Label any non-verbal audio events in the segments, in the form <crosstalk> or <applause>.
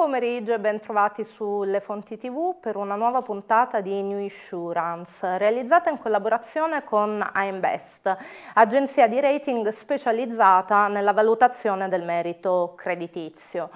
pomeriggio e bentrovati sulle fonti tv per una nuova puntata di New Insurance realizzata in collaborazione con AMBest, agenzia di rating specializzata nella valutazione del merito creditizio.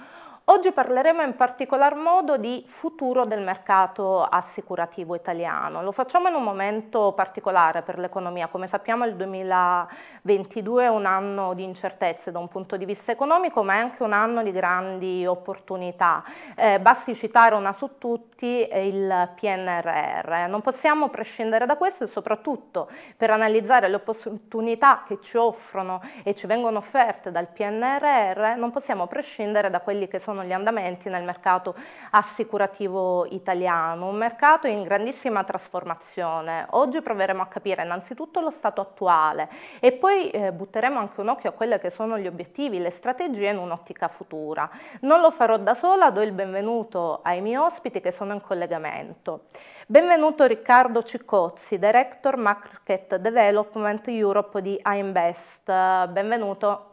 Oggi parleremo in particolar modo di futuro del mercato assicurativo italiano. Lo facciamo in un momento particolare per l'economia. Come sappiamo il 2022 è un anno di incertezze da un punto di vista economico, ma è anche un anno di grandi opportunità. Eh, basti citare una su tutti, eh, il PNRR. Non possiamo prescindere da questo e soprattutto per analizzare le opportunità che ci offrono e ci vengono offerte dal PNRR non possiamo prescindere da quelli che sono sono gli andamenti nel mercato assicurativo italiano, un mercato in grandissima trasformazione. Oggi proveremo a capire innanzitutto lo stato attuale e poi eh, butteremo anche un occhio a quelli che sono gli obiettivi, le strategie in un'ottica futura. Non lo farò da sola, do il benvenuto ai miei ospiti che sono in collegamento. Benvenuto Riccardo Ciccozzi, Director Market Development Europe di AIMBEST. Benvenuto.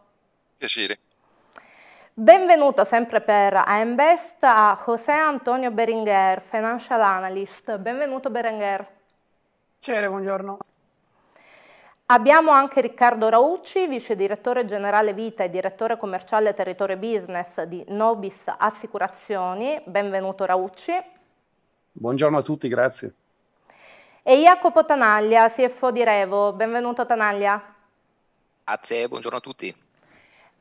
Piacere. Benvenuto sempre per AMBEST a José Antonio Berenguer, Financial Analyst. Benvenuto Berenguer. Ciao, buongiorno. Abbiamo anche Riccardo Raucci, vice direttore generale vita e direttore commerciale territorio business di Nobis Assicurazioni. Benvenuto Raucci. Buongiorno a tutti, grazie. E Jacopo Tanaglia, CFO di Revo. Benvenuto Tanaglia. Grazie, buongiorno a tutti.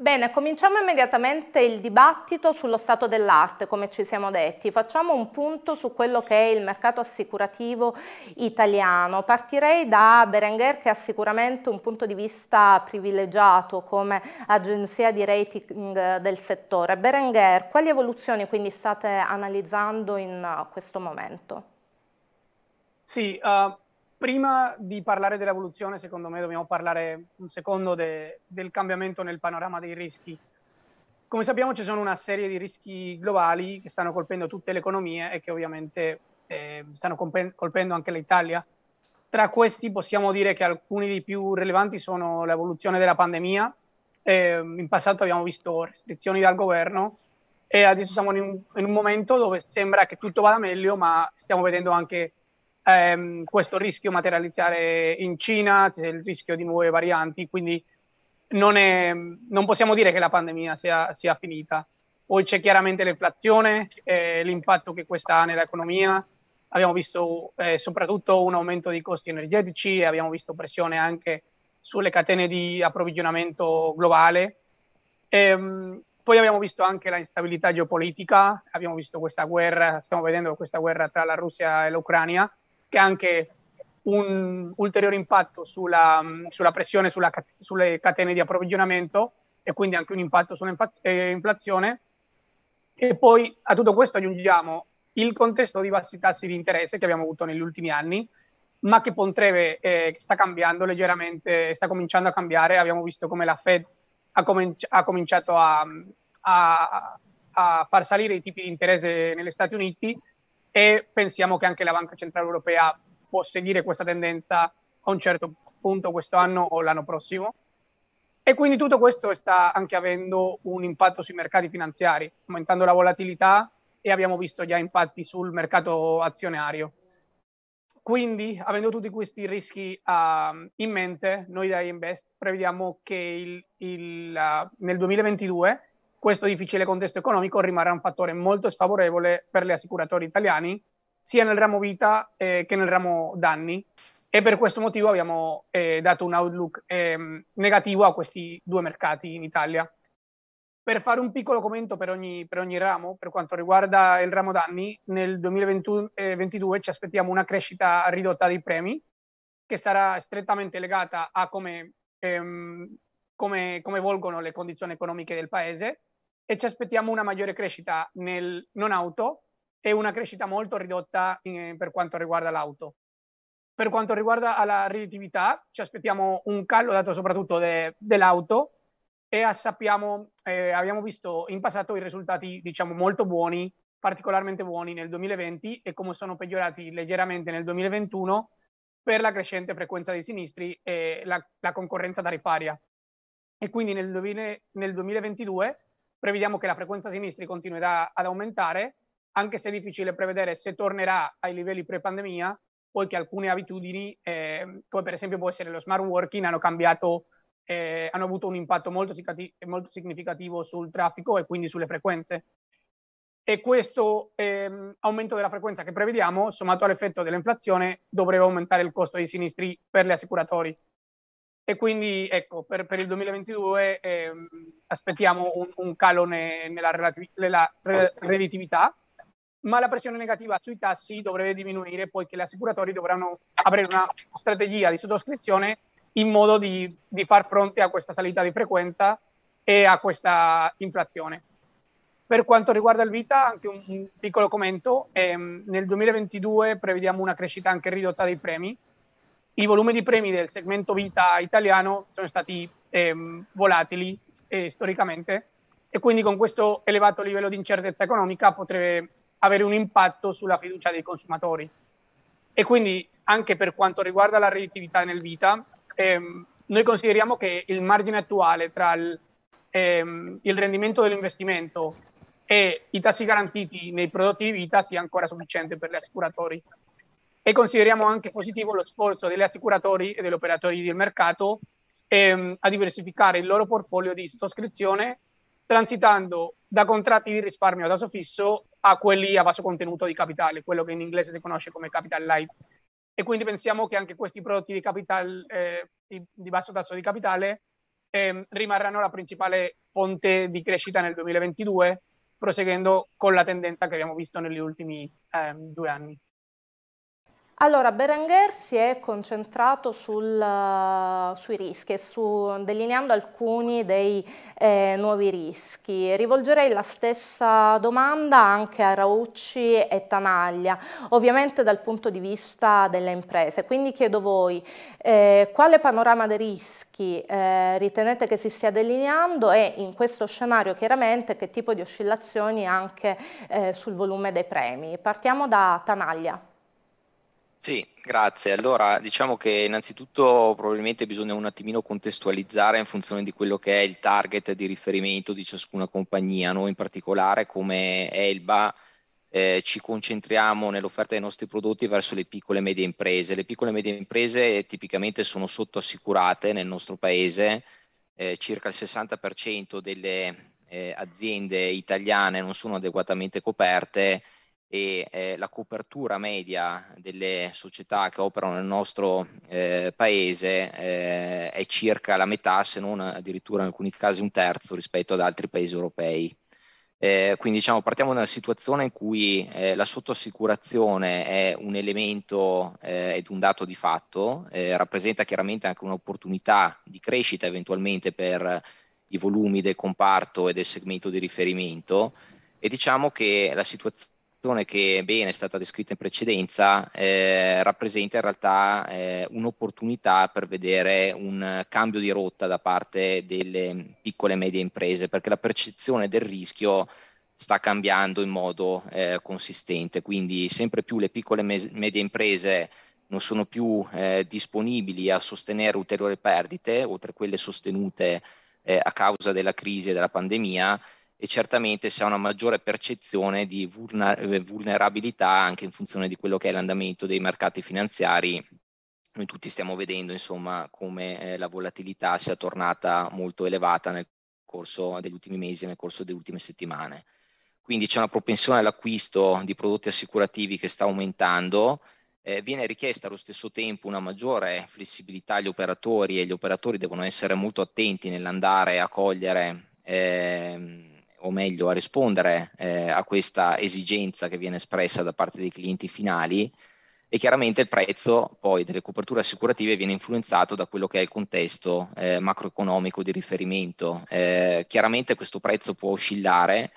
Bene, cominciamo immediatamente il dibattito sullo stato dell'arte, come ci siamo detti. Facciamo un punto su quello che è il mercato assicurativo italiano. Partirei da Berenguer che ha sicuramente un punto di vista privilegiato come agenzia di rating del settore. Berenguer, quali evoluzioni quindi state analizzando in questo momento? Sì, uh prima di parlare dell'evoluzione, secondo me dobbiamo parlare un secondo de, del cambiamento nel panorama dei rischi. Come sappiamo ci sono una serie di rischi globali che stanno colpendo tutte le economie e che ovviamente eh, stanno colpendo anche l'Italia. Tra questi possiamo dire che alcuni dei più rilevanti sono l'evoluzione della pandemia. Eh, in passato abbiamo visto restrizioni dal governo e adesso siamo in un, in un momento dove sembra che tutto vada meglio, ma stiamo vedendo anche ehm, questo rischio materializzare in Cina, c'è il rischio di nuove varianti, quindi non, è, non possiamo dire che la pandemia sia, sia finita. Poi c'è chiaramente l'inflazione, eh, l'impatto che questa ha nell'economia. Abbiamo visto eh, soprattutto un aumento dei costi energetici, abbiamo visto pressione anche sulle catene di approvvigionamento globale. Ehm, poi abbiamo visto anche la instabilità geopolitica, abbiamo visto questa guerra, stiamo vedendo questa guerra tra la Russia e l'Ucraina, che ha anche un ulteriore impatto sulla, sulla pressione sulla, sulle catene di approvvigionamento e quindi anche un impatto sull'inflazione. Eh, e poi a tutto questo aggiungiamo il contesto di bassi tassi di interesse che abbiamo avuto negli ultimi anni, ma che Pontreve eh, sta cambiando leggermente, sta cominciando a cambiare. Abbiamo visto come la Fed ha, cominci- ha cominciato a, a, a, far salire i tipi di interesse negli Stati Uniti e pensiamo che anche la Banca Centrale Europea può seguire questa tendenza a un certo punto quest'anno o l'anno prossimo. E quindi tutto questo sta anche avendo un impatto sui mercati finanziari, aumentando la volatilità e abbiamo visto già impatti sul mercato azionario. Quindi, avendo tutti questi rischi uh, in mente, noi da Invest prevediamo che il, il, uh, nel 2022 questo difficile contesto economico rimarrà un fattore molto sfavorevole per gli assicuratori italiani, sia nel ramo vita eh, che nel ramo danni, e per questo motivo abbiamo eh, dato un outlook eh, negativo a questi due mercati in Italia. Per fare un piccolo commento per ogni, per ogni ramo, per quanto riguarda il ramo danni, nel 2022 eh, ci aspettiamo una crescita ridotta dei premi, che sarà strettamente legata a come, ehm, come, come volgono le condizioni economiche del Paese, e ci aspettiamo una maggiore crescita nel non auto e una crescita molto ridotta in, eh, per quanto riguarda l'auto. Per quanto riguarda la redditività, ci aspettiamo un calo dato soprattutto de, dell'auto e sappiamo, eh, abbiamo visto in passato i risultati diciamo molto buoni, particolarmente buoni nel 2020 e come sono peggiorati leggermente nel 2021 per la crescente frequenza dei sinistri e la, la concorrenza tarifaria. E quindi nel, nel 2022 prevediamo che la frequenza sinistri continuerà ad aumentare, anche se è difficile prevedere se tornerà ai livelli pre-pandemia, poiché alcune abitudini, eh, come per esempio può essere lo smart working, hanno cambiato, eh, hanno avuto un impatto molto, molto, significativo sul traffico e quindi sulle frequenze. E questo eh, aumento della frequenza che prevediamo, sommato all'effetto dell'inflazione, dovrebbe aumentare il costo dei sinistri per gli assicuratori e quindi ecco, per, per il 2022 eh, aspettiamo un, un calo ne, nella, relati- nella re- relatività, ma la pressione negativa sui tassi dovrebbe diminuire poiché gli assicuratori dovranno avere una strategia di sottoscrizione in modo di, di far fronte a questa salita di frequenza e a questa inflazione. Per quanto riguarda il vita, anche un, un piccolo commento, ehm, nel 2022 prevediamo una crescita anche ridotta dei premi, il volume di premi del segmento vita italiano sono stati ehm, volatili eh, storicamente e quindi con questo elevato livello di incertezza economica potrebbe avere un impatto sulla fiducia dei consumatori. E quindi anche per quanto riguarda la redditività nel vita, ehm, noi consideriamo che il margine attuale tra il, ehm, il rendimento dell'investimento e i tassi garantiti nei prodotti di vita sia ancora sufficiente per gli assicuratori e consideriamo anche positivo lo sforzo degli assicuratori e degli operatori del mercato ehm, a diversificare il loro portfolio di sottoscrizione transitando da contratti di risparmio a tasso fisso a quelli a basso contenuto di capitale, quello che in inglese si conosce come capital light. E quindi pensiamo che anche questi prodotti di, capital, eh, di, di basso tasso di capitale ehm, rimarranno la principale fonte di crescita nel 2022, proseguendo con la tendenza che abbiamo visto negli ultimi ehm, due anni. Allora, Berenguer si è concentrato sul, sui rischi, su, delineando alcuni dei eh, nuovi rischi. Rivolgerei la stessa domanda anche a Raucci e Tanaglia, ovviamente dal punto di vista delle imprese. Quindi chiedo voi, eh, quale panorama dei rischi eh, ritenete che si stia delineando e in questo scenario chiaramente che tipo di oscillazioni anche eh, sul volume dei premi? Partiamo da Tanaglia. Sì, grazie. Allora, diciamo che innanzitutto probabilmente bisogna un attimino contestualizzare in funzione di quello che è il target di riferimento di ciascuna compagnia. Noi in particolare come Elba eh, ci concentriamo nell'offerta dei nostri prodotti verso le piccole e medie imprese. Le piccole e medie imprese tipicamente sono sottoassicurate nel nostro paese, eh, circa il 60% delle eh, aziende italiane non sono adeguatamente coperte e eh, la copertura media delle società che operano nel nostro eh, paese eh, è circa la metà, se non addirittura in alcuni casi un terzo rispetto ad altri paesi europei. Eh, quindi diciamo, partiamo da una situazione in cui eh, la sottoassicurazione è un elemento eh, ed un dato di fatto, rappresenta chiaramente anche un'opportunità di crescita eventualmente per i volumi del comparto e del segmento di riferimento e diciamo che la situazione situazione che bene è stata descritta in precedenza eh, rappresenta in realtà eh, un'opportunità per vedere un cambio di rotta da parte delle piccole e medie imprese, perché la percezione del rischio sta cambiando in modo eh, consistente, quindi sempre più le piccole e me- medie imprese non sono più eh, disponibili a sostenere ulteriori perdite, oltre a quelle sostenute eh, a causa della crisi e della pandemia, e certamente si ha una maggiore percezione di eh, vulnerabilità anche in funzione di quello che è l'andamento dei mercati finanziari. Noi tutti stiamo vedendo insomma come eh, la volatilità sia tornata molto elevata nel corso degli ultimi mesi e nel corso delle ultime settimane. Quindi c'è una propensione all'acquisto di prodotti assicurativi che sta aumentando, eh, viene richiesta allo stesso tempo una maggiore flessibilità agli operatori e gli operatori devono essere molto attenti nell'andare a cogliere eh, o meglio a rispondere eh, a questa esigenza che viene espressa da parte dei clienti finali e chiaramente il prezzo poi delle coperture assicurative viene influenzato da quello che è il contesto eh, macroeconomico di riferimento. Eh, chiaramente questo prezzo può oscillare,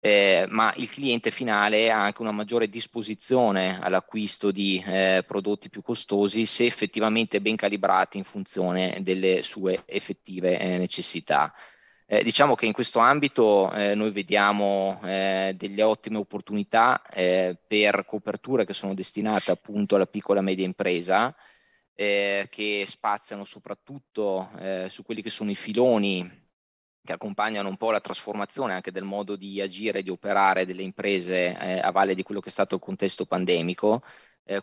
eh, ma il cliente finale ha anche una maggiore disposizione all'acquisto di eh, prodotti più costosi se effettivamente ben calibrati in funzione delle sue effettive eh, necessità. Eh, diciamo che in questo ambito eh, noi vediamo eh, delle ottime opportunità eh, per coperture che sono destinate appunto alla piccola e media impresa, eh, che spaziano soprattutto eh, su quelli che sono i filoni che accompagnano un po' la trasformazione anche del modo di agire e di operare delle imprese a valle di quello che è stato il contesto pandemico.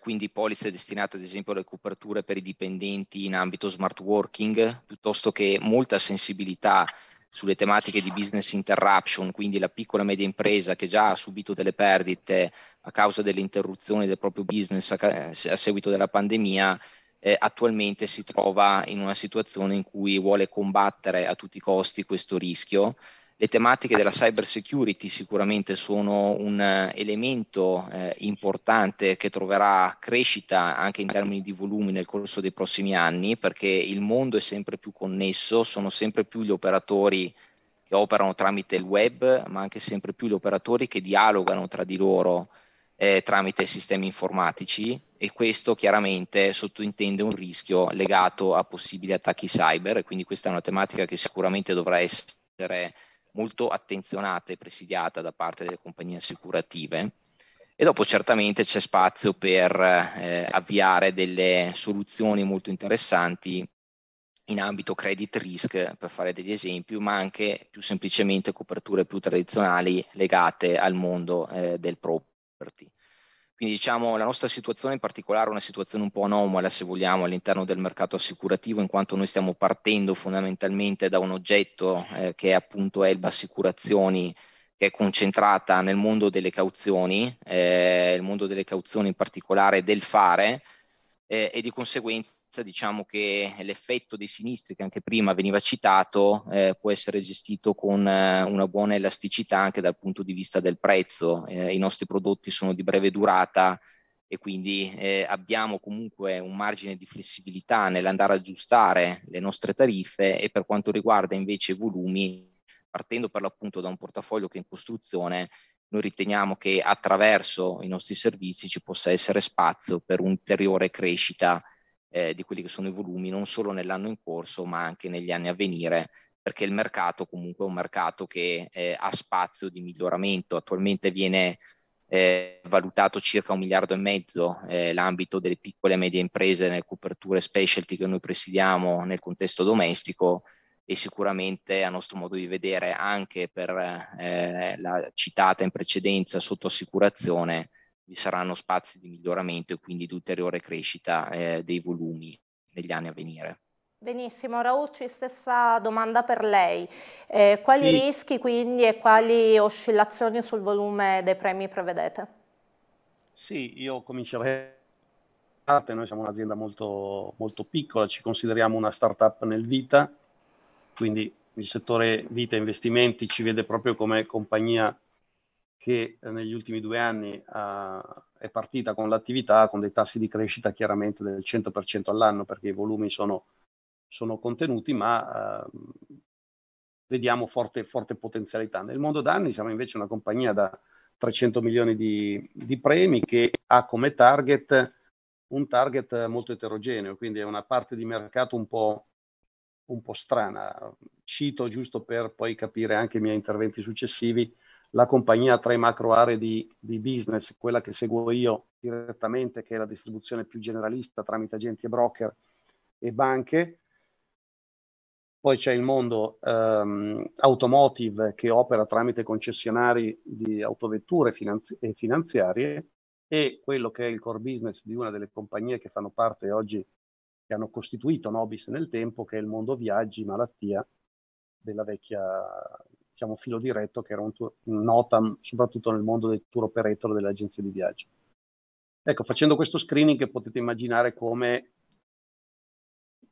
quindi polizze destinate ad esempio alle coperture per i dipendenti in ambito smart working, piuttosto che molta sensibilità sulle tematiche di business interruption, quindi la piccola e media impresa che già ha subito delle perdite a causa dell'interruzione del proprio business a, seguito della pandemia, eh, attualmente si trova in una situazione in cui vuole combattere a tutti i costi questo rischio le tematiche della cyber security sicuramente sono un eh, elemento eh, importante che troverà crescita anche in termini di volumi nel corso dei prossimi anni perché il mondo è sempre più connesso, sono sempre più gli operatori che operano tramite il web, ma anche sempre più gli operatori che dialogano tra di loro eh, tramite sistemi informatici e questo chiaramente sottointende un rischio legato a possibili attacchi cyber, e quindi questa è una tematica che sicuramente dovrà essere molto attenzionata e presidiata da parte delle compagnie assicurative e dopo certamente c'è spazio per eh, avviare delle soluzioni molto interessanti in ambito credit risk, per fare degli esempi, ma anche più semplicemente coperture più tradizionali legate al mondo eh, del property. Quindi diciamo la nostra situazione in particolare è una situazione un po' anomala se vogliamo all'interno del mercato assicurativo in quanto noi stiamo partendo fondamentalmente da un oggetto eh, che è appunto Elba Assicurazioni che è concentrata nel mondo delle cauzioni, eh, il mondo delle cauzioni in particolare del fare eh, e di conseguenza diciamo che l'effetto dei sinistri che anche prima veniva citato eh, può essere gestito con eh, una buona elasticità anche dal punto di vista del prezzo. Eh, I nostri prodotti sono di breve durata e quindi eh, abbiamo comunque un margine di flessibilità nell'andare ad aggiustare le nostre tariffe e per quanto riguarda invece i volumi, partendo per l'appunto da un portafoglio che è in costruzione, noi riteniamo che attraverso i nostri servizi ci possa essere spazio per un'ulteriore crescita eh, di quelli che sono i volumi non solo nell'anno in corso ma anche negli anni a venire perché il mercato comunque è un mercato che eh, ha spazio di miglioramento. Attualmente viene eh, valutato circa un miliardo e mezzo eh, l'ambito delle piccole e medie imprese nelle coperture specialty che noi presidiamo nel contesto domestico e sicuramente a nostro modo di vedere anche per eh, la citata in precedenza sotto assicurazione vi saranno spazi di miglioramento e quindi di ulteriore crescita eh, dei volumi negli anni a venire. Benissimo, Raucci, stessa domanda per lei. Eh, quali sì. rischi quindi e quali oscillazioni sul volume dei premi prevedete? Sì, io comincerei. Noi siamo un'azienda molto, molto piccola, ci consideriamo una startup nel vita, quindi il settore vita e investimenti ci vede proprio come compagnia che eh, negli ultimi due anni uh, è partita con l'attività con dei tassi di crescita chiaramente del 100% all'anno perché i volumi sono, sono contenuti, ma uh, vediamo forte, forte, potenzialità. Nel mondo danni siamo invece una compagnia da 300 milioni di, di premi che ha come target un target molto eterogeneo, quindi è una parte di mercato un po', un po strana. Cito giusto per poi capire anche i miei interventi successivi la compagnia ha tre macro aree di, di, business, quella che seguo io direttamente, che è la distribuzione più generalista tramite agenti e broker e banche. Poi c'è il mondo ehm, automotive che opera tramite concessionari di autovetture finanzi- e finanziarie e quello che è il core business di una delle compagnie che fanno parte oggi, che hanno costituito Nobis nel tempo, che è il mondo viaggi, malattia della vecchia chiamo Filo Diretto, che era un tour, nota soprattutto nel mondo del tour operator delle agenzie di viaggio. Ecco, facendo questo screening potete immaginare come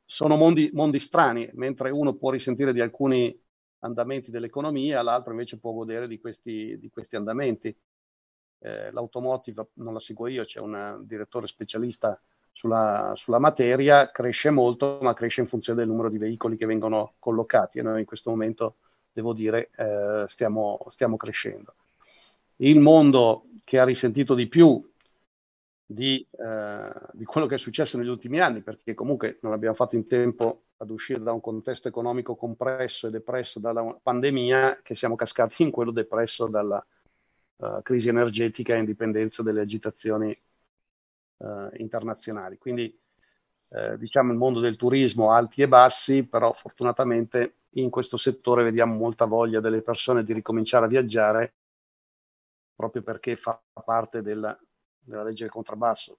sono mondi, mondi strani, mentre uno può risentire di alcuni andamenti dell'economia, l'altro invece può godere di questi, di questi andamenti. Eh, l'automotive non la seguo io, c'è un direttore specialista sulla, sulla, materia, cresce molto, ma cresce in funzione del numero di veicoli che vengono collocati e noi in questo momento devo dire, eh, stiamo, stiamo crescendo. Il mondo che ha risentito di più di, eh, di, quello che è successo negli ultimi anni, perché comunque non abbiamo fatto in tempo ad uscire da un contesto economico compresso e depresso dalla pandemia, che siamo cascati in quello depresso dalla uh, crisi energetica in dipendenza delle agitazioni uh, internazionali. Quindi eh, diciamo il mondo del turismo alti e bassi, però fortunatamente in questo settore vediamo molta voglia delle persone di ricominciare a viaggiare proprio perché fa parte della, della legge del contrabbasso.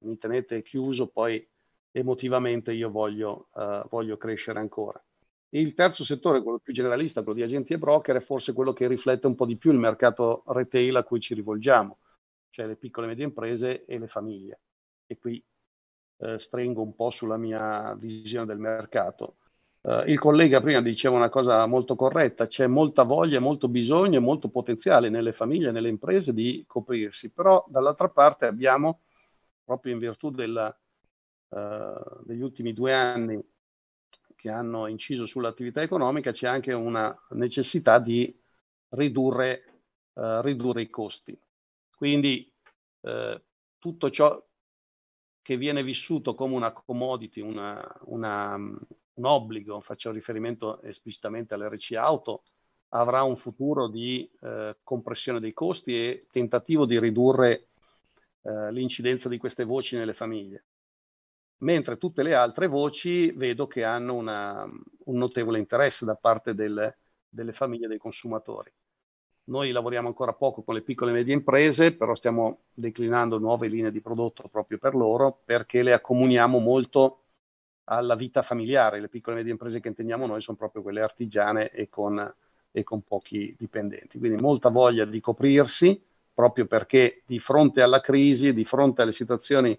Mi tenete chiuso, poi emotivamente io voglio, eh, voglio crescere ancora. Il terzo settore, quello più generalista, quello di agenti e broker, è forse quello che riflette un po' di più il mercato retail a cui ci rivolgiamo, cioè le piccole e medie imprese e le famiglie. E qui eh, stringo un po' sulla mia visione del mercato. Eh, il collega prima diceva una cosa molto corretta, c'è molta voglia, molto bisogno e molto potenziale nelle famiglie, nelle imprese di coprirsi, però dall'altra parte abbiamo, proprio in virtù della, eh, degli ultimi due anni che hanno inciso sull'attività economica, c'è anche una necessità di ridurre, eh, ridurre i costi. Quindi eh, tutto ciò che viene vissuto come una commodity, una, una, un obbligo, faccio riferimento esplicitamente all'RC auto, avrà un futuro di eh, compressione dei costi e tentativo di ridurre eh, l'incidenza di queste voci nelle famiglie. Mentre tutte le altre voci vedo che hanno una, un notevole interesse da parte del, delle famiglie e dei consumatori. Noi lavoriamo ancora poco con le piccole e medie imprese, però stiamo declinando nuove linee di prodotto proprio per loro perché le accomuniamo molto alla vita familiare. Le piccole e medie imprese che intendiamo noi sono proprio quelle artigiane e con, e con pochi dipendenti. Quindi molta voglia di coprirsi proprio perché di fronte alla crisi, di fronte alle situazioni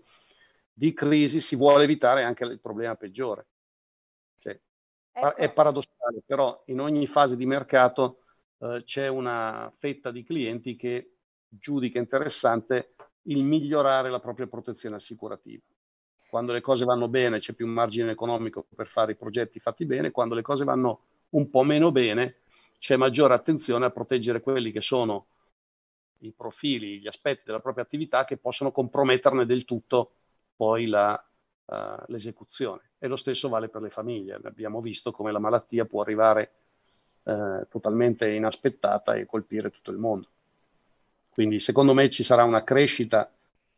di crisi si vuole evitare anche il problema peggiore. Cioè, ecco. È paradossale, però in ogni fase di mercato eh, c'è una fetta di clienti che giudica interessante il migliorare la propria protezione assicurativa. Quando le cose vanno bene c'è più margine economico per fare i progetti fatti bene, quando le cose vanno un po' meno bene c'è maggiore attenzione a proteggere quelli che sono i profili, gli aspetti della propria attività che possono comprometterne del tutto poi la, uh, l'esecuzione. E lo stesso vale per le famiglie. Abbiamo visto come la malattia può arrivare eh, totalmente inaspettata e colpire tutto il mondo. Quindi secondo me ci sarà una crescita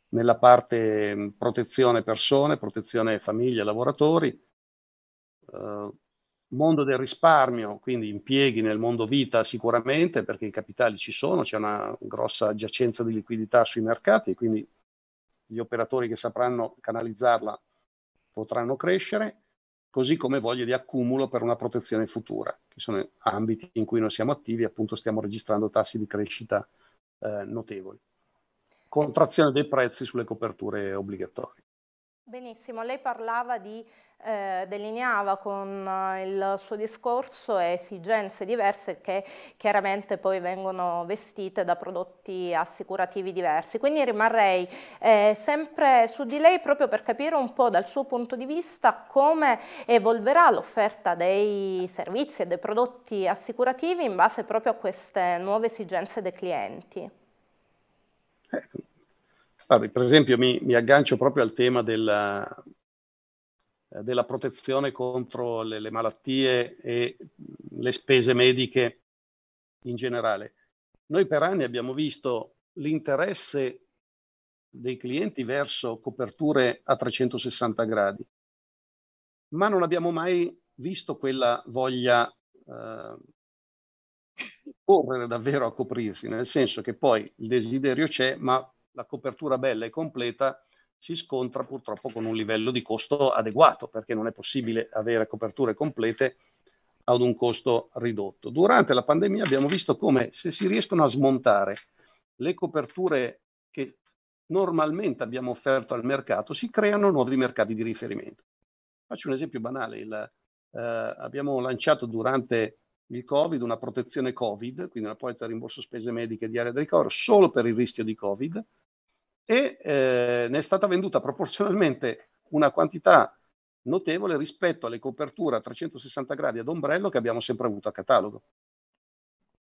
nella parte mm, protezione persone, protezione famiglie, lavoratori, eh, mondo del risparmio, quindi impieghi nel mondo vita sicuramente perché i capitali ci sono, c'è una grossa giacenza di liquidità sui mercati, quindi gli operatori che sapranno canalizzarla potranno crescere così come voglia di accumulo per una protezione futura, che sono ambiti in cui noi siamo attivi e appunto stiamo registrando tassi di crescita eh, notevoli. Contrazione dei prezzi sulle coperture obbligatorie. Benissimo, lei parlava di, eh, delineava con eh, il suo discorso esigenze diverse che chiaramente poi vengono vestite da prodotti assicurativi diversi. Quindi rimarrei eh, sempre su di lei proprio per capire un po' dal suo punto di vista come evolverà l'offerta dei servizi e dei prodotti assicurativi in base proprio a queste nuove esigenze dei clienti. Ecco Vabbè, per esempio mi, mi, aggancio proprio al tema della, eh, della protezione contro le, le, malattie e le spese mediche in generale. Noi per anni abbiamo visto l'interesse dei clienti verso coperture a 360 gradi, ma non abbiamo mai visto quella voglia eh, correre davvero a coprirsi, nel senso che poi il desiderio c'è, ma la copertura bella e completa si scontra purtroppo con un livello di costo adeguato, perché non è possibile avere coperture complete ad un costo ridotto. Durante la pandemia abbiamo visto come se si riescono a smontare le coperture che normalmente abbiamo offerto al mercato, si creano nuovi mercati di riferimento. Faccio un esempio banale. Il, eh, abbiamo lanciato durante il Covid una protezione Covid, quindi una polizza a rimborso spese mediche di area di ricovero solo per il rischio di Covid, e eh, ne è stata venduta proporzionalmente una quantità notevole rispetto alle coperture a 360 gradi ad ombrello che abbiamo sempre avuto a catalogo.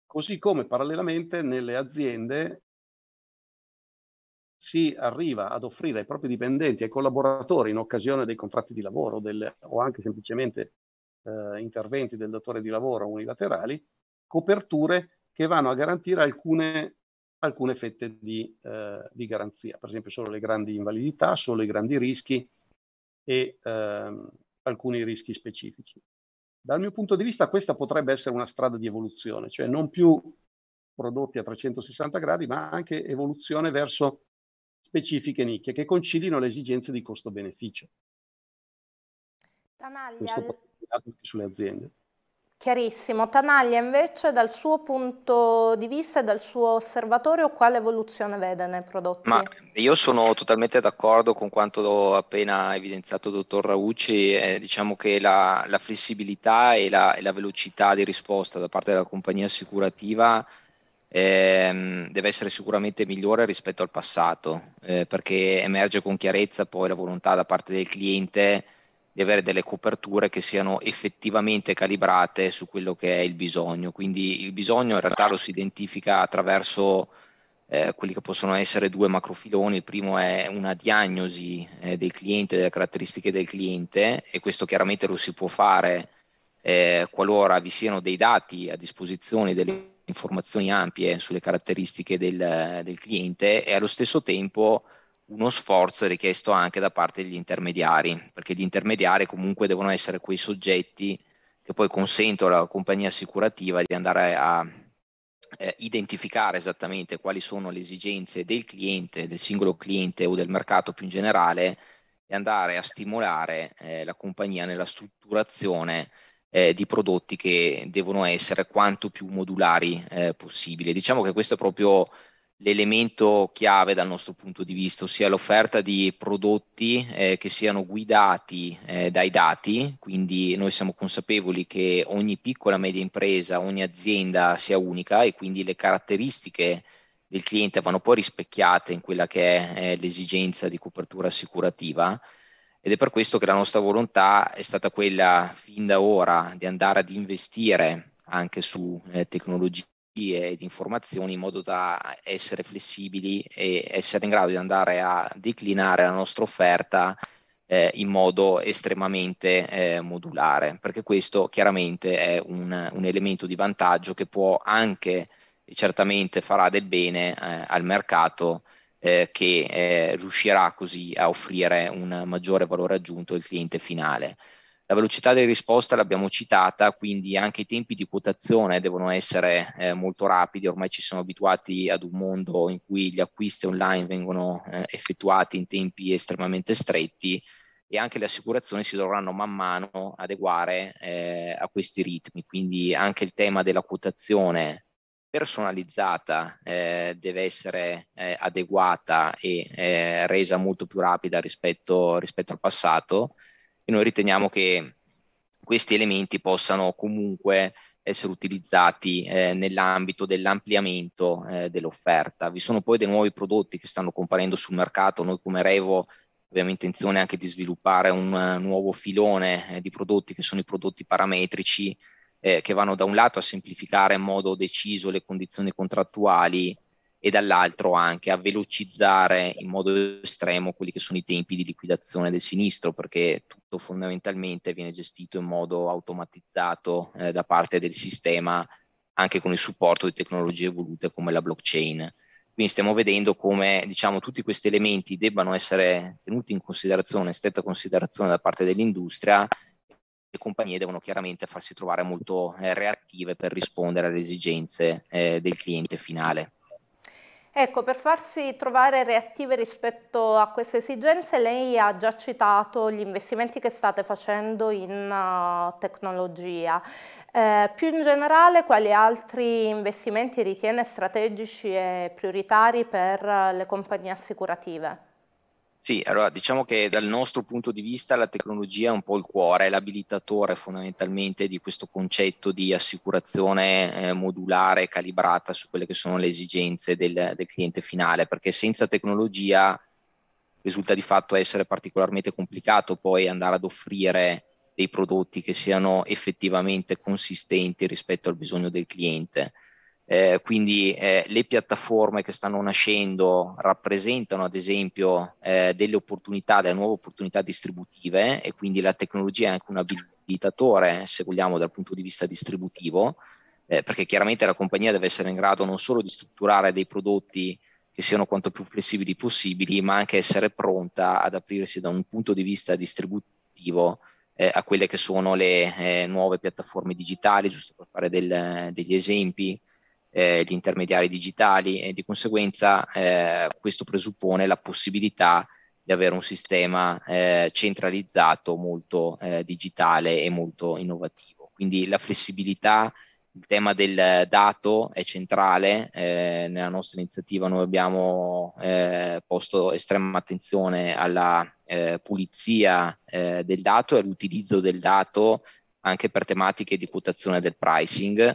Così come parallelamente nelle aziende si arriva ad offrire ai propri dipendenti e collaboratori in occasione dei contratti di lavoro del, o anche semplicemente eh, interventi del datore di lavoro unilaterali, coperture che vanno a garantire alcune alcune fette di, eh, di, garanzia, per esempio solo le grandi invalidità, solo i grandi rischi e ehm, alcuni rischi specifici. Dal mio punto di vista questa potrebbe essere una strada di evoluzione, cioè non più prodotti a 360 gradi, ma anche evoluzione verso specifiche nicchie che concilino le esigenze di costo-beneficio. Tanaglia, Questo può sulle aziende. Chiarissimo. Tanaglia invece dal suo punto di vista e dal suo osservatorio quale evoluzione vede nei prodotti? Ma io sono totalmente d'accordo con quanto appena evidenziato il dottor Raucci, eh, diciamo che la, la flessibilità e la, e la, velocità di risposta da parte della compagnia assicurativa eh, deve essere sicuramente migliore rispetto al passato, eh, perché emerge con chiarezza poi la volontà da parte del cliente di avere delle coperture che siano effettivamente calibrate su quello che è il bisogno. Quindi il bisogno in realtà lo si identifica attraverso eh, quelli che possono essere due macrofiloni. Il primo è una diagnosi eh, del cliente, delle caratteristiche del cliente e questo chiaramente lo si può fare eh, qualora vi siano dei dati a disposizione, delle informazioni ampie sulle caratteristiche del, del cliente e allo stesso tempo uno sforzo richiesto anche da parte degli intermediari, perché gli intermediari comunque devono essere quei soggetti che poi consentono alla compagnia assicurativa di andare a, eh, identificare esattamente quali sono le esigenze del cliente, del singolo cliente o del mercato più in generale e andare a stimolare eh, la compagnia nella strutturazione eh, di prodotti che devono essere quanto più modulari eh, possibile. Diciamo che questo è proprio l'elemento chiave dal nostro punto di vista, ossia l'offerta di prodotti eh, che siano guidati eh, dai dati, quindi noi siamo consapevoli che ogni piccola media impresa, ogni azienda sia unica e quindi le caratteristiche del cliente vanno poi rispecchiate in quella che è eh, l'esigenza di copertura assicurativa ed è per questo che la nostra volontà è stata quella fin da ora di andare ad investire anche su eh, tecnologie e di informazioni in modo da essere flessibili e essere in grado di andare a declinare la nostra offerta eh, in modo estremamente eh, modulare, perché questo chiaramente è un, un, elemento di vantaggio che può anche e certamente farà del bene eh, al mercato eh, che eh, riuscirà così a offrire un maggiore valore aggiunto al cliente finale. La velocità di risposta l'abbiamo citata, quindi anche i tempi di quotazione devono essere eh, molto rapidi, ormai ci siamo abituati ad un mondo in cui gli acquisti online vengono eh, effettuati in tempi estremamente stretti e anche le assicurazioni si dovranno man mano adeguare eh, a questi ritmi, quindi anche il tema della quotazione personalizzata eh, deve essere eh, adeguata e eh, resa molto più rapida rispetto, rispetto al passato e noi riteniamo che questi elementi possano comunque essere utilizzati eh, nell'ambito dell'ampliamento eh, dell'offerta. Vi sono poi dei nuovi prodotti che stanno comparendo sul mercato, noi come Revo abbiamo intenzione anche di sviluppare un uh, nuovo filone eh, di prodotti che sono i prodotti parametrici eh, che vanno da un lato a semplificare in modo deciso le condizioni contrattuali e dall'altro anche a velocizzare in modo estremo quelli che sono i tempi di liquidazione del sinistro, perché tutto fondamentalmente viene gestito in modo automatizzato eh, da parte del sistema, anche con il supporto di tecnologie evolute come la blockchain. Quindi stiamo vedendo come diciamo, tutti questi elementi debbano essere tenuti in considerazione, in stretta considerazione da parte dell'industria le compagnie devono chiaramente farsi trovare molto eh, reattive per rispondere alle esigenze eh, del cliente finale. Ecco, per farsi trovare reattive rispetto a queste esigenze, lei ha già citato gli investimenti che state facendo in uh, tecnologia. Eh, più in generale, quali altri investimenti ritiene strategici e prioritari per uh, le compagnie assicurative? Sì, allora diciamo che dal nostro punto di vista la tecnologia è un po' il cuore, è l'abilitatore fondamentalmente di questo concetto di assicurazione eh, modulare calibrata su quelle che sono le esigenze del, del cliente finale, perché senza tecnologia risulta di fatto essere particolarmente complicato poi andare ad offrire dei prodotti che siano effettivamente consistenti rispetto al bisogno del cliente. Eh, quindi eh, le piattaforme che stanno nascendo rappresentano ad esempio eh, delle opportunità, delle nuove opportunità distributive e quindi la tecnologia è anche un abilitatore, se vogliamo, dal punto di vista distributivo, eh, perché chiaramente la compagnia deve essere in grado non solo di strutturare dei prodotti che siano quanto più flessibili possibili, ma anche essere pronta ad aprirsi da un punto di vista distributivo eh, a quelle che sono le eh, nuove piattaforme digitali, giusto per fare del, degli esempi eh, di intermediari digitali e di conseguenza eh, questo presuppone la possibilità di avere un sistema eh, centralizzato molto eh, digitale e molto innovativo. Quindi la flessibilità, il tema del dato è centrale, eh, nella nostra iniziativa noi abbiamo eh, posto estrema attenzione alla pulizia del dato e all'utilizzo del dato anche per tematiche di quotazione del pricing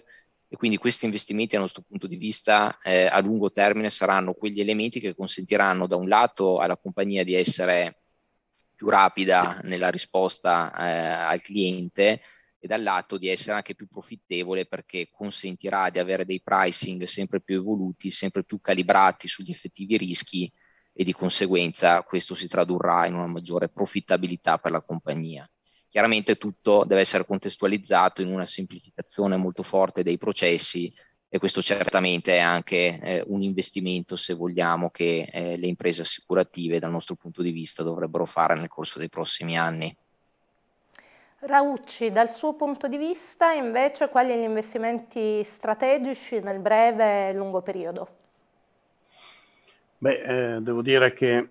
e quindi questi investimenti da nostro punto di vista eh, a lungo termine saranno quegli elementi che consentiranno da un lato alla compagnia di essere più rapida nella risposta eh, al cliente e dall'altro di essere anche più profittevole perché consentirà di avere dei pricing sempre più evoluti, sempre più calibrati sugli effettivi rischi e di conseguenza questo si tradurrà in una maggiore profittabilità per la compagnia. Chiaramente tutto deve essere contestualizzato in una semplificazione molto forte dei processi e questo certamente è anche eh, un investimento, se vogliamo, che eh, le imprese assicurative dal nostro punto di vista dovrebbero fare nel corso dei prossimi anni. Raucci, dal suo punto di vista invece quali gli investimenti strategici nel breve e lungo periodo? Beh, eh, devo dire che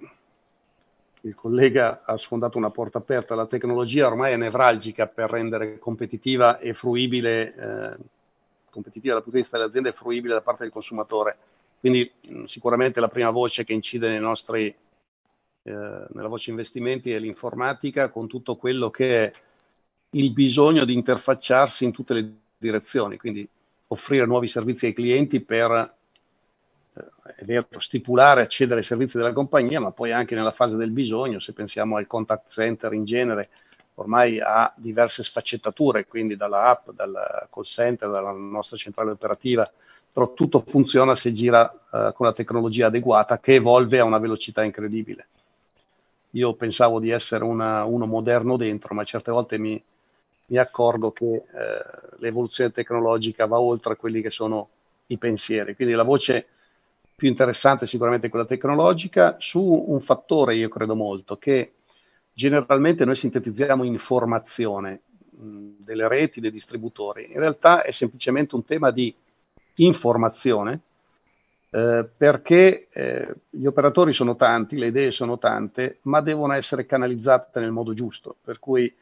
il collega ha sfondato una porta aperta, la tecnologia ormai è nevralgica per rendere competitiva e fruibile, eh, competitiva dal punto di vista delle aziende e fruibile da parte del consumatore. Quindi mm, sicuramente la prima voce che incide nostri, eh, nella voce investimenti è l'informatica con tutto quello che è il bisogno di interfacciarsi in tutte le direzioni, quindi offrire nuovi servizi ai clienti per è vero, stipulare, accedere ai servizi della compagnia, ma poi anche nella fase del bisogno, se pensiamo al contact center in genere, ormai ha diverse sfaccettature, quindi dalla app, dal call center, dalla nostra centrale operativa, però tutto funziona se gira eh, con la tecnologia adeguata che evolve a una velocità incredibile. Io pensavo di essere una, uno moderno dentro, ma certe volte mi, mi accorgo che eh, l'evoluzione tecnologica va oltre quelli che sono i pensieri. Quindi la voce più interessante sicuramente quella tecnologica, su un fattore io credo molto, che generalmente noi sintetizziamo informazione mm, delle reti, dei distributori, in realtà è semplicemente un tema di informazione, eh, perché eh, gli operatori sono tanti, le idee sono tante, ma devono essere canalizzate nel modo giusto, per cui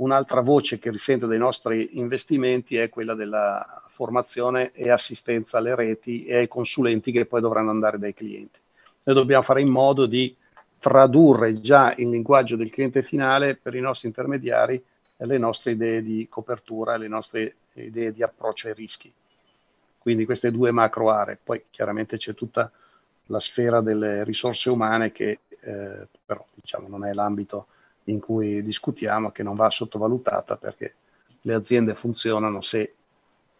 Un'altra voce che risente dei nostri investimenti è quella della formazione e assistenza alle reti e ai consulenti che poi dovranno andare dai clienti. Noi dobbiamo fare in modo di tradurre già il linguaggio del cliente finale per i nostri intermediari le nostre idee di copertura, le nostre idee di approccio ai rischi. Quindi queste due macro aree. Poi chiaramente c'è tutta la sfera delle risorse umane che eh, però diciamo, non è l'ambito in cui discutiamo che non va sottovalutata perché le aziende funzionano se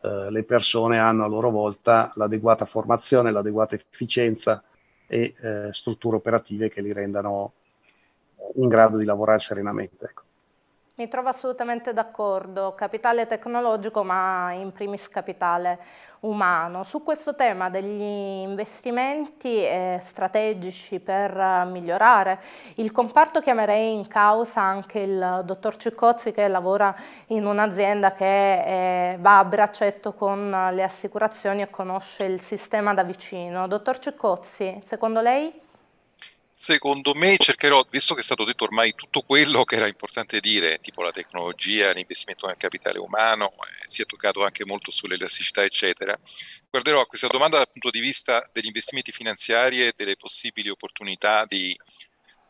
eh, le persone hanno a loro volta l'adeguata formazione, l'adeguata efficienza e eh, strutture operative che li rendano in grado di lavorare serenamente. Ecco. Mi trovo assolutamente d'accordo, capitale tecnologico ma in primis capitale umano. Su questo tema degli investimenti eh, strategici per eh, migliorare il comparto chiamerei in causa anche il dottor Ciccozzi che lavora in un'azienda che eh, va a braccetto con le assicurazioni e conosce il sistema da vicino. Dottor Ciccozzi, secondo lei? Secondo me cercherò, visto che è stato detto ormai tutto quello che era importante dire, tipo la tecnologia, l'investimento nel capitale umano, eh, si è toccato anche molto sull'elasticità, eccetera, guarderò questa domanda dal punto di vista degli investimenti finanziari e delle possibili opportunità di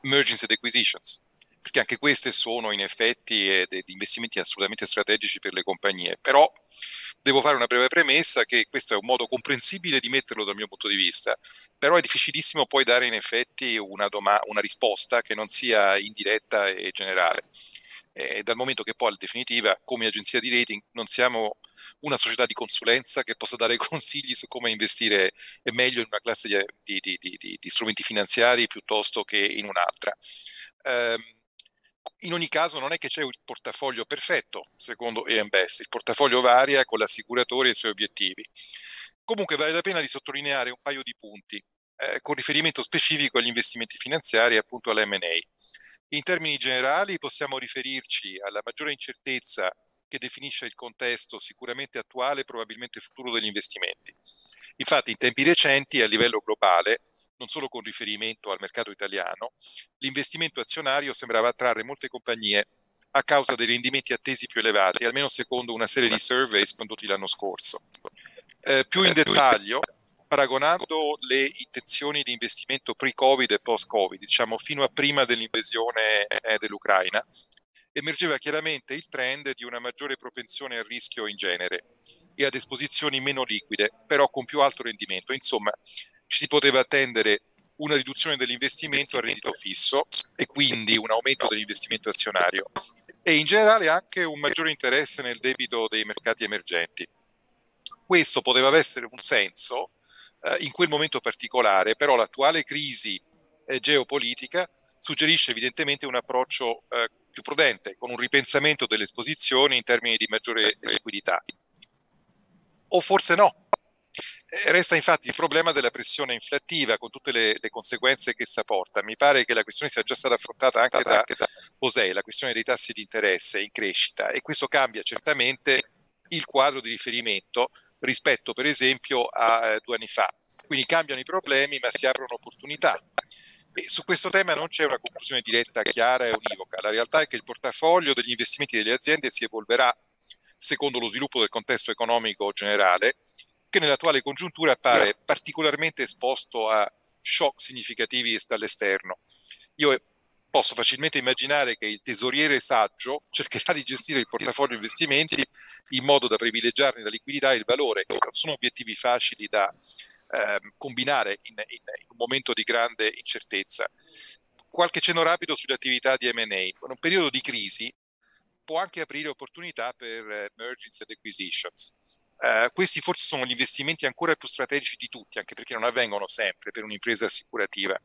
mergers and acquisitions, perché anche queste sono in effetti eh, investimenti assolutamente strategici per le compagnie, però devo fare una breve premessa che questo è un modo comprensibile di metterlo dal mio punto di vista, però è difficilissimo poi dare in effetti una, doma- una risposta che non sia indiretta e generale. Eh, dal momento che poi alla definitiva come agenzia di rating non siamo una società di consulenza che possa dare <laughs> consigli su come investire meglio in una classe di, di, di, di strumenti finanziari piuttosto che in un'altra. Um, in ogni caso non è che c'è il portafoglio perfetto, secondo EMBES, il portafoglio varia con l'assicuratore e i suoi obiettivi. Comunque vale la pena di sottolineare un paio di punti eh, con riferimento specifico agli investimenti finanziari e appunto all'MA. In termini generali possiamo riferirci alla maggiore incertezza che definisce il contesto sicuramente attuale e probabilmente futuro degli investimenti. Infatti in tempi recenti a livello globale non solo con riferimento al mercato italiano, l'investimento azionario sembrava attrarre molte compagnie a causa dei rendimenti attesi più elevati, almeno secondo una serie di surveys condotti l'anno scorso. Eh, più in eh, dettaglio, paragonando le intenzioni di investimento pre-Covid e post-Covid, diciamo fino a prima dell'invasione eh, dell'Ucraina, emergeva chiaramente il trend di una maggiore propensione al rischio in genere e ad esposizioni meno liquide, però con più alto rendimento. Insomma, ci si poteva attendere una riduzione dell'investimento a reddito fisso e quindi un aumento dell'investimento azionario e in generale anche un maggiore interesse nel debito dei mercati emergenti. Questo poteva avere un senso eh, in quel momento particolare, però l'attuale crisi eh, geopolitica suggerisce evidentemente un approccio eh, più prudente, con un ripensamento delle esposizioni in termini di maggiore liquidità. O forse no, eh, resta infatti il problema della pressione inflattiva con tutte le, le conseguenze che essa porta. Mi pare che la questione sia già stata affrontata anche da, anche la questione dei tassi di interesse in crescita e questo cambia certamente il quadro di riferimento rispetto per esempio a eh, due anni fa. Quindi cambiano i problemi ma si aprono opportunità. E su questo tema non c'è una conclusione diretta, chiara e univoca. La realtà è che il portafoglio degli investimenti delle aziende si evolverà secondo lo sviluppo del contesto economico generale che nell'attuale congiuntura appare particolarmente esposto a shock significativi dall'esterno. Io posso facilmente immaginare che il tesoriere saggio cercherà di gestire il portafoglio investimenti in modo da privilegiarne la liquidità e il valore, che non sono obiettivi facili da eh, combinare in, in, in un momento di grande incertezza. Qualche cenno rapido sulle attività di MA. In un periodo di crisi può anche aprire opportunità per eh, mergers and acquisitions. Eh, questi forse sono gli investimenti ancora più strategici di tutti, anche perché non avvengono sempre per un'impresa assicurativa.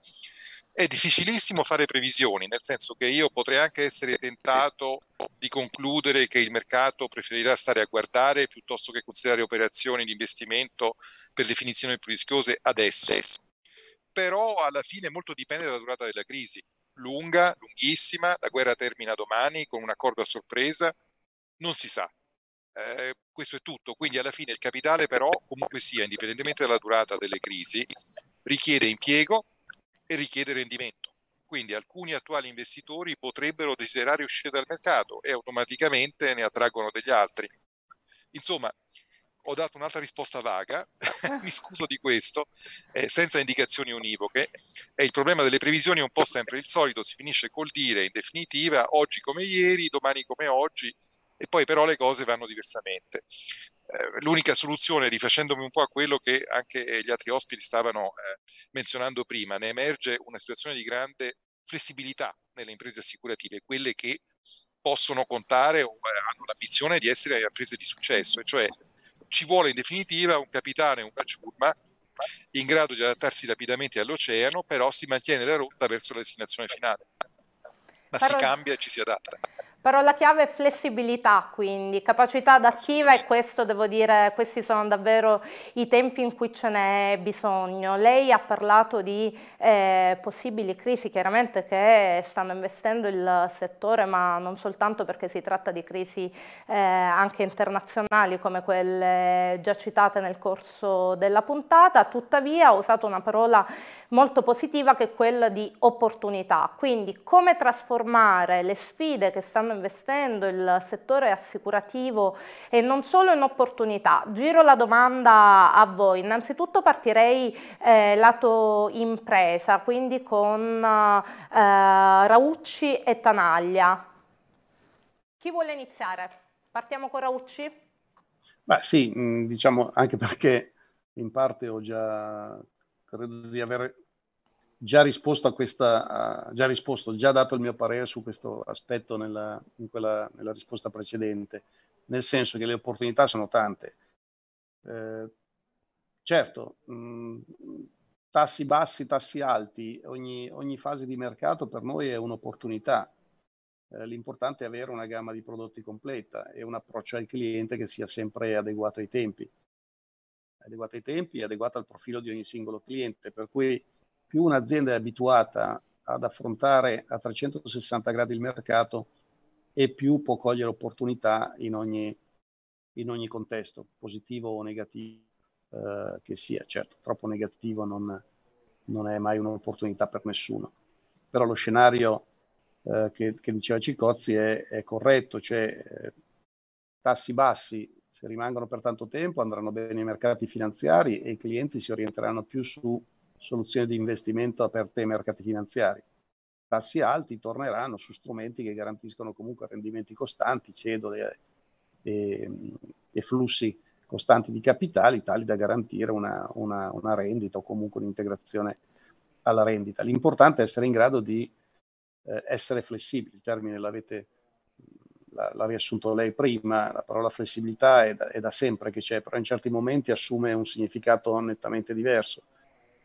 È difficilissimo fare previsioni, nel senso che io potrei anche essere tentato di concludere che il mercato preferirà stare a guardare piuttosto che considerare operazioni di investimento per definizione più rischiose adesso. Però alla fine molto dipende dalla durata della crisi, lunga, lunghissima, la guerra termina domani con un accordo a sorpresa, non si sa, eh, questo è tutto, quindi alla fine il capitale però comunque sia, indipendentemente dalla durata delle crisi, richiede impiego e richiede rendimento. Quindi alcuni attuali investitori potrebbero desiderare uscire dal mercato e automaticamente ne attraggono degli altri. Insomma, ho dato un'altra risposta vaga, <laughs> mi scuso di questo, eh, senza indicazioni univoche. E il problema delle previsioni è un po' sempre il solito, si finisce col dire in definitiva oggi come ieri, domani come oggi, e poi però le cose vanno diversamente. Eh, l'unica soluzione, rifacendomi un po' a quello che anche gli altri ospiti stavano eh, menzionando prima, ne emerge una situazione di grande flessibilità nelle imprese assicurative, quelle che possono contare o eh, hanno l'ambizione di essere imprese di successo, e cioè ci vuole in definitiva un capitale, una ciurma in grado di adattarsi rapidamente all'oceano, però si mantiene la rotta verso la destinazione finale. Ma Parole... si cambia e ci si adatta. Parola chiave flessibilità, quindi capacità adattiva e questo devo dire, questi sono davvero i tempi in cui ce n'è bisogno. Lei ha parlato di eh, possibili crisi chiaramente che stanno investendo il settore, ma non soltanto perché si tratta di crisi eh, anche internazionali come quelle già citate nel corso della puntata, tuttavia ha usato una parola molto positiva che è quella di opportunità, quindi come trasformare le sfide che stanno investendo il settore assicurativo e non solo in opportunità. Giro la domanda a voi. Innanzitutto partirei eh, lato impresa, quindi con eh, Raucci e Tanaglia. Chi vuole iniziare? Partiamo con Raucci? Beh sì, mm, diciamo anche perché in parte ho già, credo di aver già risposto a questa, già risposto, già dato il mio parere su questo aspetto nella, quella, nella risposta precedente, nel senso che le opportunità sono tante. Eh, certo, mh, mm, tassi bassi, tassi alti, ogni, ogni, fase di mercato per noi è un'opportunità. Eh, l'importante è avere una gamma di prodotti completa e un approccio al cliente che sia sempre adeguato ai tempi, adeguato ai tempi e adeguato al profilo di ogni singolo cliente. Per cui più un'azienda è abituata ad affrontare a 360 gradi il mercato e più può cogliere opportunità in ogni, in ogni contesto, positivo o negativo eh, che sia. Certo, troppo negativo non, non, è mai un'opportunità per nessuno, però lo scenario eh, che, che, diceva Cicozzi è, è corretto, cioè eh, tassi bassi se rimangono per tanto tempo andranno bene i mercati finanziari e i clienti si orienteranno più su soluzioni di investimento aperte ai mercati finanziari. Tassi alti torneranno su strumenti che garantiscono comunque rendimenti costanti, cedole e, e flussi costanti di capitali, tali da garantire una, una, una rendita o comunque un'integrazione alla rendita. L'importante è essere in grado di eh, essere flessibili, il termine l'avete l'ha, l'ha riassunto lei prima, la parola flessibilità è da, è da sempre che c'è, però in certi momenti assume un significato nettamente diverso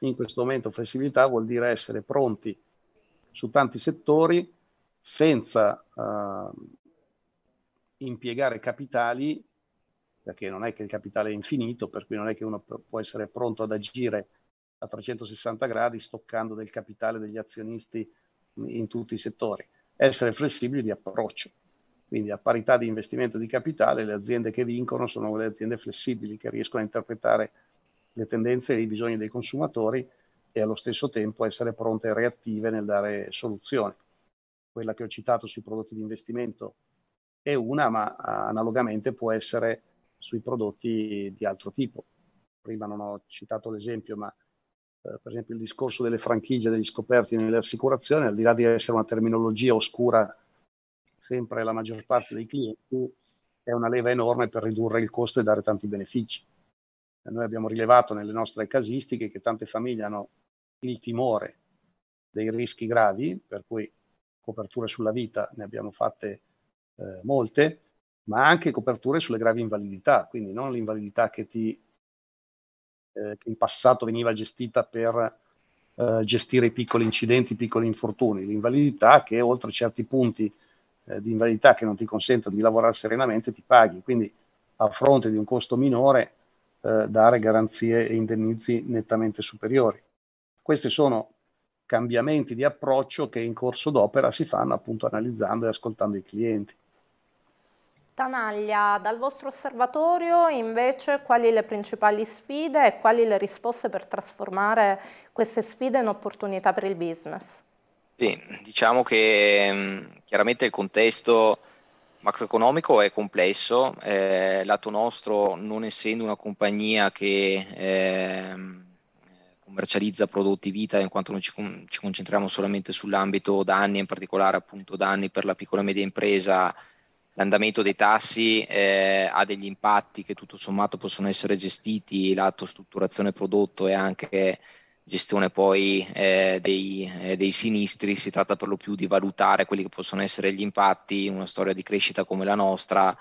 in questo momento flessibilità vuol dire essere pronti su tanti settori senza uh, impiegare capitali, perché non è che il capitale è infinito, per cui non è che uno può essere pronto ad agire a 360 gradi stoccando del capitale degli azionisti in tutti i settori. Essere flessibili di approccio. Quindi a parità di investimento di capitale le aziende che vincono sono le aziende flessibili che riescono a interpretare le tendenze e i bisogni dei consumatori e allo stesso tempo essere pronte e reattive nel dare soluzioni. Quella che ho citato sui prodotti di investimento è una, ma ah, analogamente può essere sui prodotti di altro tipo. Prima non ho citato l'esempio, ma eh, per esempio il discorso delle franchigie, degli scoperti nelle assicurazioni, al di là di essere una terminologia oscura sempre la maggior parte dei clienti, è una leva enorme per ridurre il costo e dare tanti benefici. Noi abbiamo rilevato nelle nostre casistiche che tante famiglie hanno il timore dei rischi gravi, per cui coperture sulla vita ne abbiamo fatte eh, molte, ma anche coperture sulle gravi invalidità, quindi non l'invalidità che, ti, eh, che in passato veniva gestita per eh, gestire i piccoli incidenti, i piccoli infortuni, l'invalidità che oltre certi punti eh, di invalidità che non ti consentono di lavorare serenamente ti paghi, quindi a fronte di un costo minore eh, dare garanzie e indennizi nettamente superiori. Questi sono cambiamenti di approccio che in corso d'opera si fanno appunto analizzando e ascoltando i clienti. Tanaglia, dal vostro osservatorio invece quali le principali sfide e quali le risposte per trasformare queste sfide in opportunità per il business? Sì, diciamo che mm, chiaramente il contesto macroeconomico è complesso, eh, lato nostro non essendo una compagnia che eh, commercializza prodotti vita in quanto noi ci, con- ci, concentriamo solamente sull'ambito danni, in particolare appunto danni per la piccola e media impresa, l'andamento dei tassi eh, ha degli impatti che tutto sommato possono essere gestiti lato strutturazione prodotto e anche gestione poi eh, dei, eh, dei, sinistri, si tratta per lo più di valutare quelli che possono essere gli impatti, in una storia di crescita come la nostra,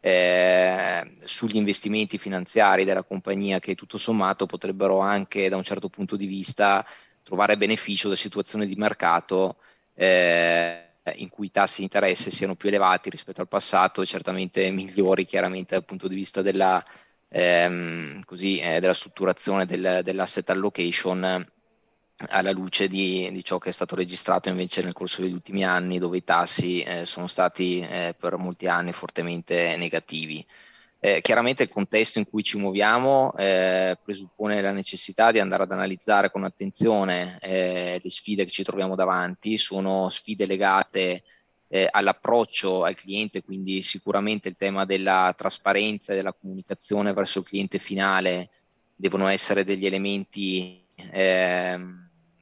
eh, sugli investimenti finanziari della compagnia che tutto sommato potrebbero anche da un certo punto di vista trovare beneficio da situazioni di mercato eh, in cui i tassi di interesse siano più elevati rispetto al passato e certamente <laughs> migliori chiaramente dal punto di vista della, ehm, così, eh, della strutturazione del, dell'asset allocation eh, alla luce di, di, ciò che è stato registrato invece nel corso degli ultimi anni, dove i tassi eh, sono stati eh, per molti anni fortemente negativi. Eh, chiaramente il contesto in cui ci muoviamo eh, presuppone la necessità di andare ad analizzare con attenzione eh, le sfide che ci troviamo davanti, sono sfide legate eh, all'approccio al cliente, quindi sicuramente il tema della trasparenza e della comunicazione verso il cliente finale devono essere degli elementi eh,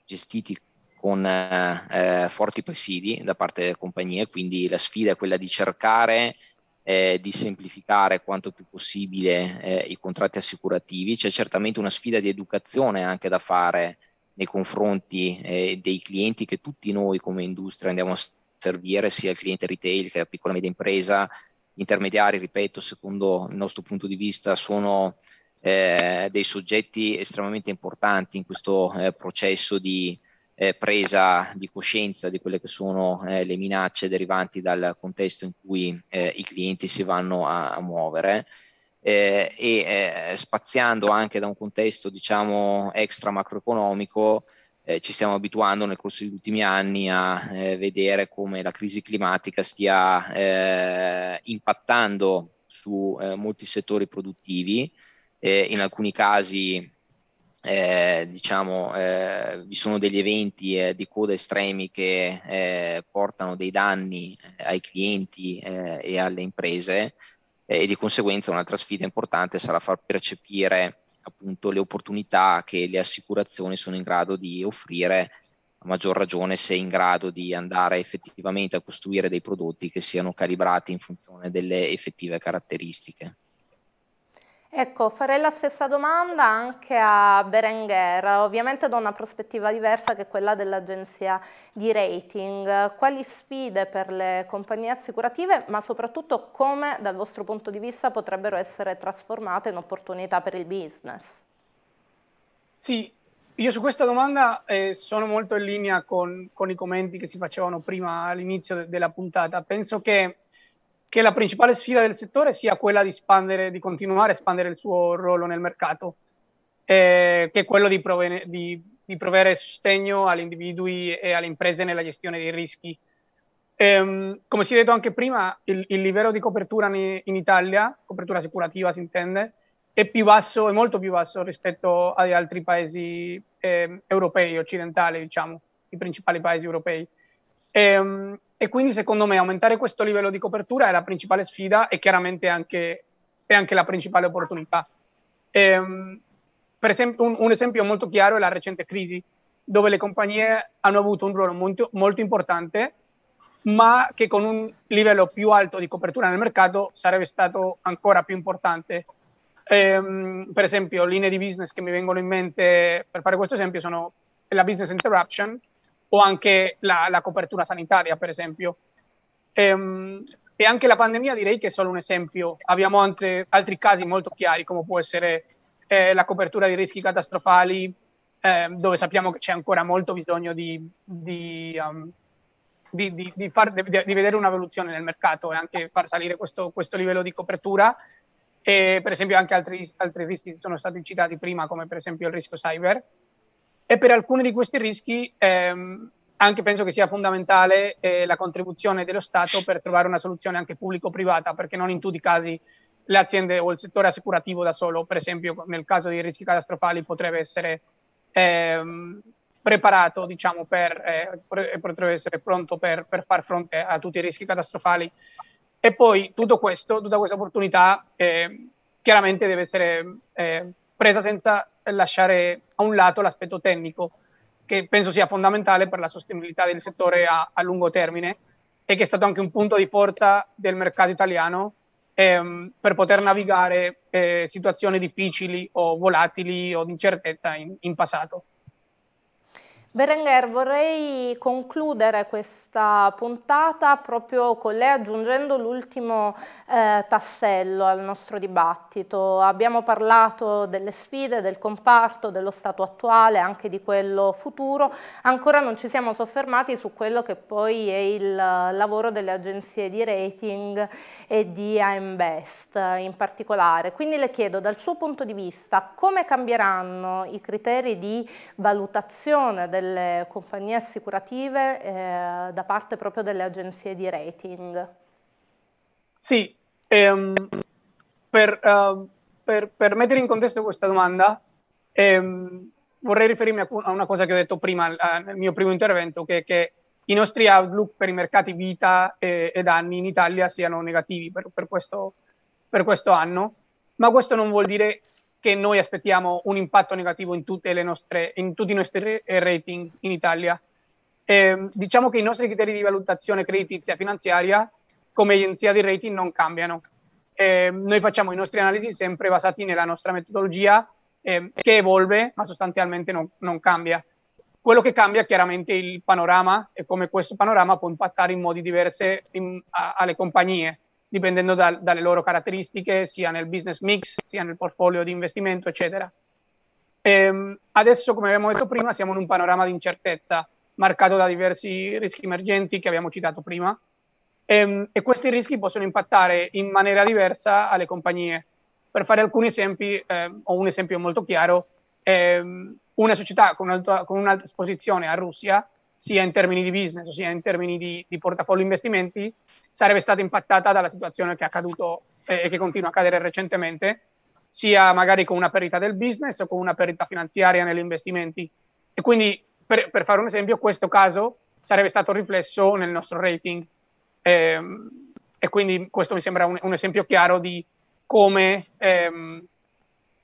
gestiti con eh, forti presidi da parte delle compagnie, quindi la sfida è quella di cercare eh, di semplificare quanto più possibile eh, i contratti assicurativi. C'è certamente una sfida di educazione anche da fare nei confronti eh, dei clienti che tutti noi come industria andiamo a servire sia il cliente retail che la piccola e media impresa. Gli Intermediari, ripeto, secondo il nostro punto di vista, sono eh, dei soggetti estremamente importanti in questo eh, processo di eh, presa di coscienza di quelle che sono eh, le minacce derivanti dal contesto in cui eh, i clienti si vanno a, a muovere. Eh, e spaziando anche da un contesto diciamo extra macroeconomico eh, ci stiamo abituando nel corso degli ultimi anni a eh, vedere come la crisi climatica stia eh, impattando su eh, molti settori produttivi. Eh, in alcuni casi eh, diciamo, vi sono degli eventi di coda estremi che portano dei danni ai clienti e alle imprese e di conseguenza un'altra sfida importante sarà far percepire appunto le opportunità che le assicurazioni sono in grado di offrire, a maggior ragione se in grado di andare effettivamente a costruire dei prodotti che siano calibrati in funzione delle effettive caratteristiche. Ecco, farei la stessa domanda anche a Berenguer, ovviamente da una prospettiva diversa che quella dell'agenzia di rating. Quali sfide per le compagnie assicurative, ma soprattutto come dal vostro punto di vista potrebbero essere trasformate in opportunità per il business? Sì, io su questa domanda eh, sono molto in linea con, con, i commenti che si facevano prima all'inizio de- della puntata. Penso che che la principale sfida del settore sia quella di, espandere, di continuare a espandere il suo ruolo nel mercato, eh, che è quello di, provene, di, di provvedere sostegno agli individui e alle imprese nella gestione dei rischi. Ehm, come si è detto anche prima, il, il livello di copertura in, in Italia, copertura assicurativa si intende, è più basso, è molto più basso rispetto agli altri paesi eh, europei, occidentali, diciamo, i principali paesi europei. E, ehm, e, quindi secondo me aumentare questo livello di copertura è la principale sfida e chiaramente anche, è anche la principale opportunità. E, ehm, per esempio, un, un, esempio molto chiaro è la recente crisi, dove le compagnie hanno avuto un ruolo molto, molto importante, ma che con un livello più alto di copertura nel mercato sarebbe stato ancora più importante. Ehm, per esempio, linee di business che mi vengono in mente per fare questo esempio sono la business interruption, o anche la, la copertura sanitaria, per esempio. Ehm, e anche la pandemia direi che è solo un esempio. Abbiamo altre, altri casi molto chiari, come può essere eh, la copertura di rischi catastrofali, eh, dove sappiamo che c'è ancora molto bisogno di, di, um, di, di far, vedere un'evoluzione nel mercato e anche far salire questo, questo livello di copertura. E per esempio anche altri, altri rischi sono stati citati prima, come per esempio il rischio cyber, e per alcuni di questi rischi ehm, anche penso che sia fondamentale eh, la contribuzione dello Stato per trovare una soluzione anche pubblico-privata, perché non in tutti i casi le aziende o il settore assicurativo da solo, per esempio nel caso dei rischi catastrofali, potrebbe essere ehm, preparato, diciamo, per, eh, potrebbe essere pronto per, per, far fronte a tutti i rischi catastrofali. E poi tutto questo, tutta questa opportunità eh, chiaramente deve essere eh, presa senza lasciare a un lato l'aspetto tecnico, che penso sia fondamentale per la sostenibilità del settore a, a lungo termine e che è stato anche un punto di forza del mercato italiano ehm, per poter navigare eh, situazioni difficili o volatili o di incertezza in, in passato. Berenguer, vorrei concludere questa puntata proprio con lei aggiungendo l'ultimo eh, tassello al nostro dibattito. Abbiamo parlato delle sfide, del comparto, dello stato attuale, anche di quello futuro. Ancora non ci siamo soffermati su quello che poi è il eh, lavoro delle agenzie di rating e di AM Best in particolare. Quindi le chiedo dal suo punto di vista come cambieranno i criteri di valutazione del delle compagnie assicurative eh, da parte proprio delle agenzie di rating. Sì, ehm, per, uh, per, per, mettere in contesto questa domanda ehm, vorrei riferirmi a una cosa che ho detto prima eh, nel mio primo intervento, che, che i nostri outlook per i mercati vita e, ed anni in Italia siano negativi per, per questo, per questo anno, ma questo non vuol dire che noi aspettiamo un impatto negativo in, nostre, in tutti i nostri eh, rating in Italia. Eh, diciamo che i nostri criteri di valutazione creditizia finanziaria come agenzia di rating non cambiano. Eh, noi facciamo i nostri analisi sempre basati nella nostra metodologia eh, che evolve ma sostanzialmente non, non cambia. Quello che cambia è chiaramente il panorama e come questo panorama può impattare in modi diversi in, a, alle compagnie dipendendo da, dalle loro caratteristiche, sia nel business mix, sia nel portfolio di investimento, eccetera. Ehm, adesso, come abbiamo detto prima, siamo in un panorama di incertezza marcato da diversi rischi emergenti che abbiamo citato prima ehm, e questi rischi possono impattare in maniera diversa alle compagnie. Per fare alcuni esempi, eh, ho un esempio molto chiaro, ehm, una società con, alta, con un'alta esposizione a Russia sia in termini di business sia in termini di, di portafoglio investimenti, sarebbe stata impattata dalla situazione che è accaduto eh, e che continua a accadere recentemente, sia magari con una perdita del business o con una perdita finanziaria negli investimenti. E quindi, per, per fare un esempio, questo caso sarebbe stato riflesso nel nostro rating. Eh, e quindi questo mi sembra un, un esempio chiaro di come ehm,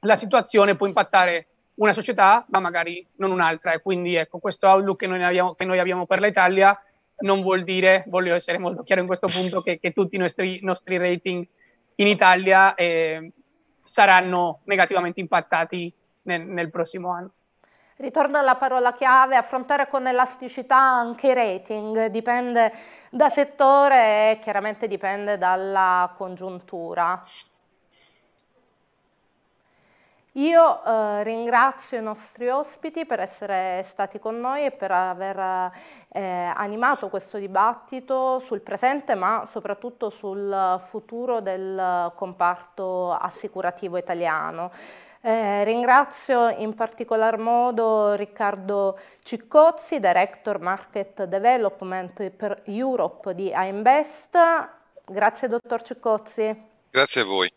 la situazione può impattare una società, ma magari non un'altra. E quindi ecco, questo outlook che noi abbiamo, che noi abbiamo per l'Italia non vuol dire, voglio essere molto chiaro in questo punto, che, che tutti i nostri, nostri, rating in Italia eh, saranno negativamente impattati nel, nel prossimo anno. Ritorno alla parola chiave, affrontare con elasticità anche i rating, dipende da settore e chiaramente dipende dalla congiuntura. Io eh, ringrazio i nostri ospiti per essere stati con noi e per aver eh, animato questo dibattito sul presente ma soprattutto sul futuro del comparto assicurativo italiano. Eh, ringrazio in particolar modo Riccardo Ciccozzi, Director Market Development per Europe di AIMBEST. Grazie dottor Ciccozzi. Grazie a voi.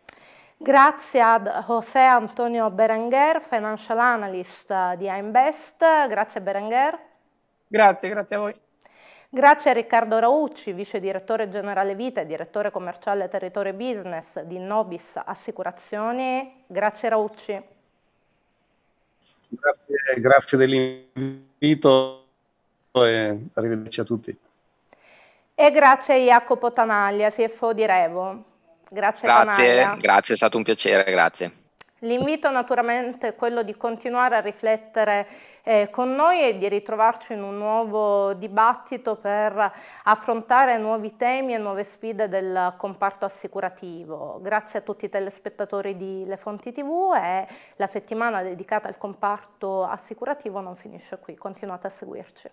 Grazie a José Antonio Berenguer, financial analyst eh, di AIMBEST. Grazie Berenguer. Grazie, grazie a voi. Grazie a Riccardo Raucci, vice direttore generale Vita e direttore commerciale territorio business di Nobis Assicurazioni. Grazie Raucci. Grazie, grazie dell'invito e arrivederci a tutti. E grazie a Jacopo Tanaglia, CFO di Revo. Grazie, grazie, Tamaria. grazie, è stato un piacere, grazie. L'invito naturalmente è quello di continuare a riflettere eh, con noi e di ritrovarci in un nuovo dibattito per affrontare nuovi temi e nuove sfide del comparto assicurativo. Grazie a tutti i telespettatori di Le Fonti TV e la settimana dedicata al comparto assicurativo non finisce qui, continuate a seguirci.